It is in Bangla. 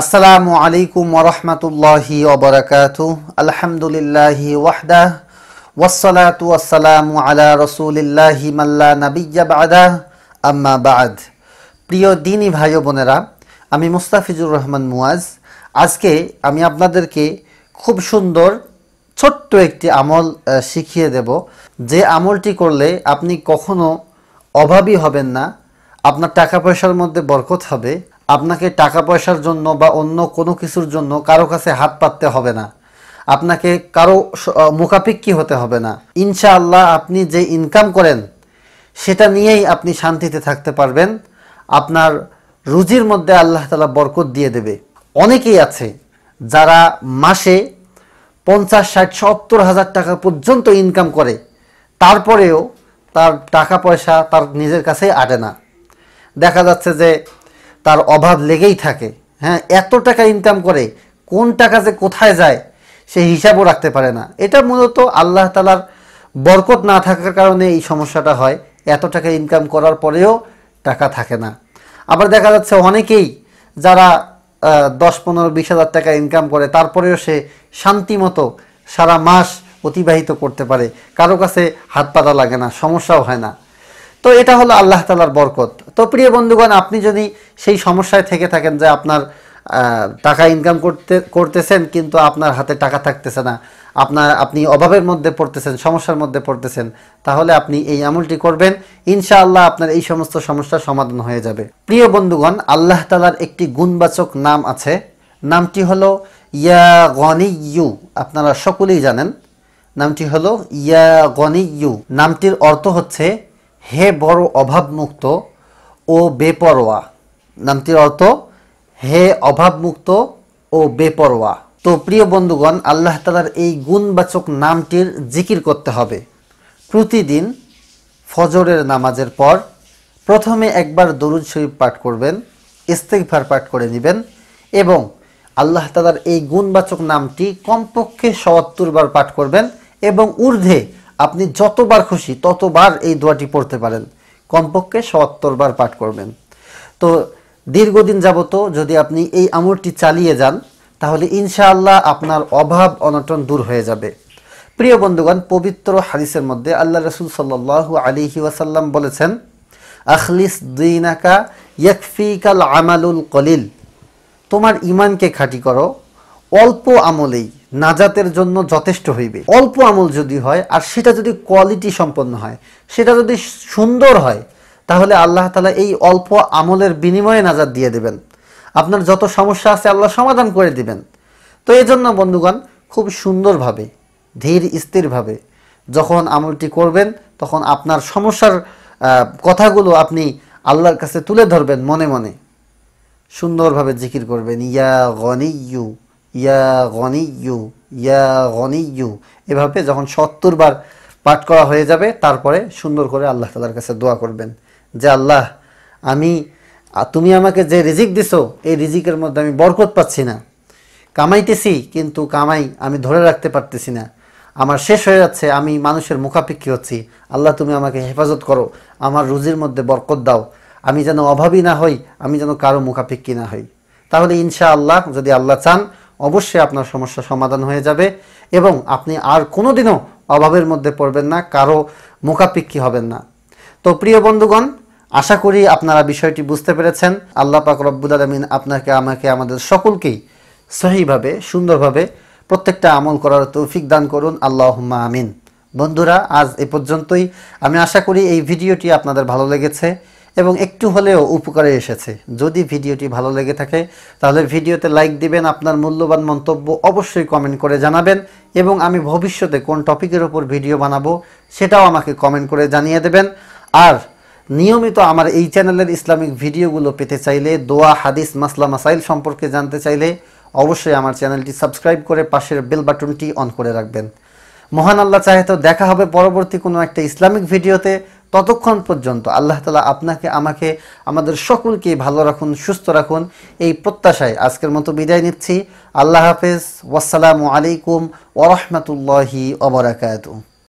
আসসালামু আলাইকুম ওরহমতুল্লাহি ওবরাকাত আলহামদুলিল্লাহি ওয়াহদা ওয়াসসালাতু ওয়াসসালামু আলা রসুলিল্লাহি মাল্লা নাবিজ্জা বাদা আম্মা বাদ প্রিয় দিনী ভাই বোনেরা আমি মুস্তাফিজুর রহমান মুয়াজ আজকে আমি আপনাদেরকে খুব সুন্দর ছোট্ট একটি আমল শিখিয়ে দেব যে আমলটি করলে আপনি কখনো অভাবী হবেন না আপনার টাকা পয়সার মধ্যে বরকত হবে আপনাকে টাকা পয়সার জন্য বা অন্য কোনো কিছুর জন্য কারো কাছে হাত পাততে হবে না আপনাকে কারো মুখাপিক্ষি হতে হবে না ইনশাআল্লাহ আপনি যে ইনকাম করেন সেটা নিয়েই আপনি শান্তিতে থাকতে পারবেন আপনার রুজির মধ্যে আল্লাহ তালা বরকত দিয়ে দেবে অনেকেই আছে যারা মাসে পঞ্চাশ ষাট সত্তর হাজার টাকা পর্যন্ত ইনকাম করে তারপরেও তার টাকা পয়সা তার নিজের কাছেই আটে না দেখা যাচ্ছে যে তার অভাব লেগেই থাকে হ্যাঁ এত টাকা ইনকাম করে কোন টাকা যে কোথায় যায় সে হিসাবও রাখতে পারে না এটা মূলত আল্লাহ তালার বরকত না থাকার কারণে এই সমস্যাটা হয় এত টাকা ইনকাম করার পরেও টাকা থাকে না আবার দেখা যাচ্ছে অনেকেই যারা দশ পনেরো বিশ হাজার টাকা ইনকাম করে তারপরেও সে শান্তি মতো সারা মাস অতিবাহিত করতে পারে কারো কাছে হাত পাতা লাগে না সমস্যাও হয় না তো এটা হলো আল্লাহ তালার বরকত তো প্রিয় বন্ধুগণ আপনি যদি সেই সমস্যায় থেকে থাকেন যে আপনার টাকা ইনকাম করতে করতেছেন কিন্তু আপনার হাতে টাকা থাকতেছে না আপনার আপনি অভাবের মধ্যে পড়তেছেন সমস্যার মধ্যে পড়তেছেন তাহলে আপনি এই আমলটি করবেন ইনশাআল্লাহ আপনার এই সমস্ত সমস্যার সমাধান হয়ে যাবে প্রিয় বন্ধুগণ আল্লাহ তালার একটি গুণবাচক নাম আছে নামটি হলো ইয়া গনি ইউ আপনারা সকলেই জানেন নামটি হলো ইয়া গনি ইউ নামটির অর্থ হচ্ছে হে বড় অভাবমুক্ত ও বেপরোয়া নামটির অর্থ হে অভাবমুক্ত ও বেপরোয়া তো প্রিয় বন্ধুগণ আল্লাহ তালার এই গুণবাচক নামটির জিকির করতে হবে প্রতিদিন ফজরের নামাজের পর প্রথমে একবার দরুদ শরীফ পাঠ করবেন ইস্তেকভার পাঠ করে নেবেন এবং আল্লাহ তালার এই গুণবাচক নামটি কমপক্ষে সত্তর বার পাঠ করবেন এবং ঊর্ধ্বে আপনি যতবার খুশি ততবার এই দোয়াটি পড়তে পারেন কমপক্ষে সত্তরবার পাঠ করবেন তো দীর্ঘদিন যাবত যদি আপনি এই আমলটি চালিয়ে যান তাহলে ইনশাআল্লাহ আপনার অভাব অনটন দূর হয়ে যাবে প্রিয় বন্ধুগণ পবিত্র হাদিসের মধ্যে আল্লাহ রসুল সাল্লাহ আলিহি ওয়াসাল্লাম বলেছেন আখলিস দিনাকা ইয়াকফিকাল আমালুল কলিল তোমার ইমানকে খাঁটি করো অল্প আমলেই নাজাতের জন্য যথেষ্ট হইবে অল্প আমল যদি হয় আর সেটা যদি কোয়ালিটি সম্পন্ন হয় সেটা যদি সুন্দর হয় তাহলে আল্লাহ তালা এই অল্প আমলের বিনিময়ে নাজাত দিয়ে দেবেন আপনার যত সমস্যা আছে আল্লাহ সমাধান করে দিবেন তো এই জন্য বন্ধুগণ খুব সুন্দরভাবে ধীর স্থিরভাবে যখন আমলটি করবেন তখন আপনার সমস্যার কথাগুলো আপনি আল্লাহর কাছে তুলে ধরবেন মনে মনে সুন্দরভাবে জিকির করবেন ইয়া ইউ ইয়া গনিউ ইয়া গনিউ এভাবে যখন সত্তর বার পাঠ করা হয়ে যাবে তারপরে সুন্দর করে আল্লাহ তালার কাছে দোয়া করবেন যে আল্লাহ আমি তুমি আমাকে যে রিজিক দিছো এই রিজিকের মধ্যে আমি বরকত পাচ্ছি না কামাইতেছি কিন্তু কামাই আমি ধরে রাখতে পারতেছি না আমার শেষ হয়ে যাচ্ছে আমি মানুষের মুখাপেক্ষী হচ্ছি আল্লাহ তুমি আমাকে হেফাজত করো আমার রুজির মধ্যে বরকত দাও আমি যেন অভাবী না হই আমি যেন কারো মুখাপেক্ষী না হই তাহলে ইনশা আল্লাহ যদি আল্লাহ চান অবশ্যই আপনার সমস্যা সমাধান হয়ে যাবে এবং আপনি আর কোনোদিনও অভাবের মধ্যে পড়বেন না কারো মোকাপিক্ষি হবেন না তো প্রিয় বন্ধুগণ আশা করি আপনারা বিষয়টি বুঝতে পেরেছেন আল্লাহ পাক রব্বুল আলমিন আপনাকে আমাকে আমাদের সকলকেই সহিভাবে সুন্দরভাবে প্রত্যেকটা আমল করার তৌফিক দান করুন আল্লাহ আমিন বন্ধুরা আজ এ পর্যন্তই আমি আশা করি এই ভিডিওটি আপনাদের ভালো লেগেছে এবং একটু হলেও উপকারে এসেছে যদি ভিডিওটি ভালো লেগে থাকে তাহলে ভিডিওতে লাইক দিবেন আপনার মূল্যবান মন্তব্য অবশ্যই কমেন্ট করে জানাবেন এবং আমি ভবিষ্যতে কোন টপিকের ওপর ভিডিও বানাবো সেটাও আমাকে কমেন্ট করে জানিয়ে দেবেন আর নিয়মিত আমার এই চ্যানেলের ইসলামিক ভিডিওগুলো পেতে চাইলে দোয়া হাদিস মাসলা মাসাইল সম্পর্কে জানতে চাইলে অবশ্যই আমার চ্যানেলটি সাবস্ক্রাইব করে পাশের বেল বাটনটি অন করে রাখবেন মহান আল্লাহ চাহে তো দেখা হবে পরবর্তী কোনো একটা ইসলামিক ভিডিওতে ততক্ষণ পর্যন্ত আল্লাহ তালা আপনাকে আমাকে আমাদের সকলকে ভালো রাখুন সুস্থ রাখুন এই প্রত্যাশায় আজকের মতো বিদায় নিচ্ছি আল্লাহ হাফেজ ওয়াসালামু আলাইকুম ওরহমতুল্লাহি ওবরাকাতু